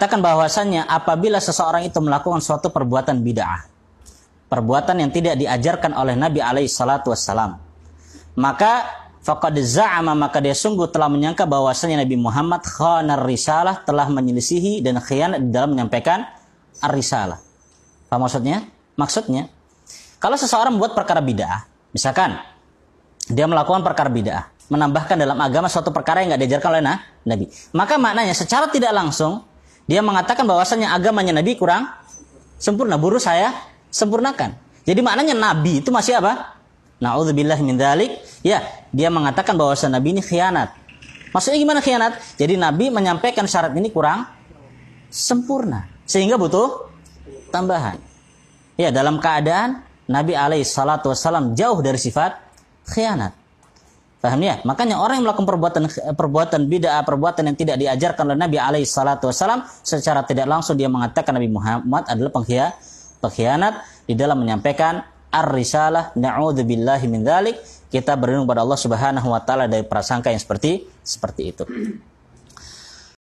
katakan bahwasannya apabila seseorang itu melakukan suatu perbuatan bid'ah, perbuatan yang tidak diajarkan oleh Nabi alaihi salatu wassalam, maka faqad za'ama maka dia sungguh telah menyangka bahwasanya Nabi Muhammad khanar risalah telah menyelisihi dan khianat dalam menyampaikan ar-risalah. Apa maksudnya? Maksudnya kalau seseorang membuat perkara bid'ah, misalkan dia melakukan perkara bid'ah, menambahkan dalam agama suatu perkara yang nggak diajarkan oleh Nabi. Maka maknanya secara tidak langsung dia mengatakan bahwasanya agamanya Nabi kurang sempurna. Buru saya sempurnakan. Jadi maknanya Nabi itu masih apa? Na'udzubillah min dalik. Ya, dia mengatakan bahwasanya Nabi ini khianat. Maksudnya gimana khianat? Jadi Nabi menyampaikan syarat ini kurang sempurna. Sehingga butuh tambahan. Ya, dalam keadaan Nabi alaihi salatu wassalam jauh dari sifat khianat. Paham ya? Makanya orang yang melakukan perbuatan perbuatan bid'ah, perbuatan yang tidak diajarkan oleh Nabi alaihi salatu wasallam secara tidak langsung dia mengatakan Nabi Muhammad adalah pengkhianat, pengkhianat di dalam menyampaikan ar-risalah na'udzubillahi min dzalik. Kita berlindung pada Allah Subhanahu wa taala dari prasangka yang seperti seperti itu.